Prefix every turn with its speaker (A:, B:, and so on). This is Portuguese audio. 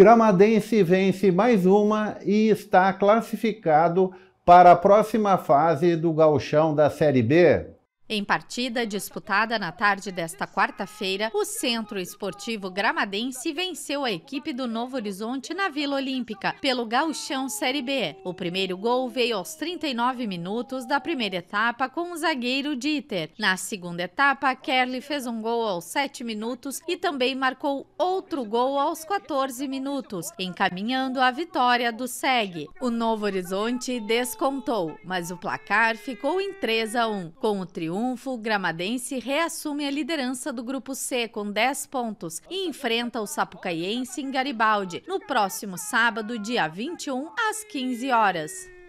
A: Gramadense vence mais uma e está classificado para a próxima fase do gauchão da Série B.
B: Em partida disputada na tarde desta quarta-feira, o Centro Esportivo Gramadense venceu a equipe do Novo Horizonte na Vila Olímpica pelo Gauchão Série B. O primeiro gol veio aos 39 minutos da primeira etapa com o zagueiro Dieter. Na segunda etapa, Kerley fez um gol aos 7 minutos e também marcou outro gol aos 14 minutos, encaminhando a vitória do SEG. O Novo Horizonte descontou, mas o placar ficou em 3 a 1, com o triunfo triunfo, o Gramadense reassume a liderança do Grupo C com 10 pontos e enfrenta o Sapucaiense em Garibaldi no próximo sábado, dia 21, às 15 horas.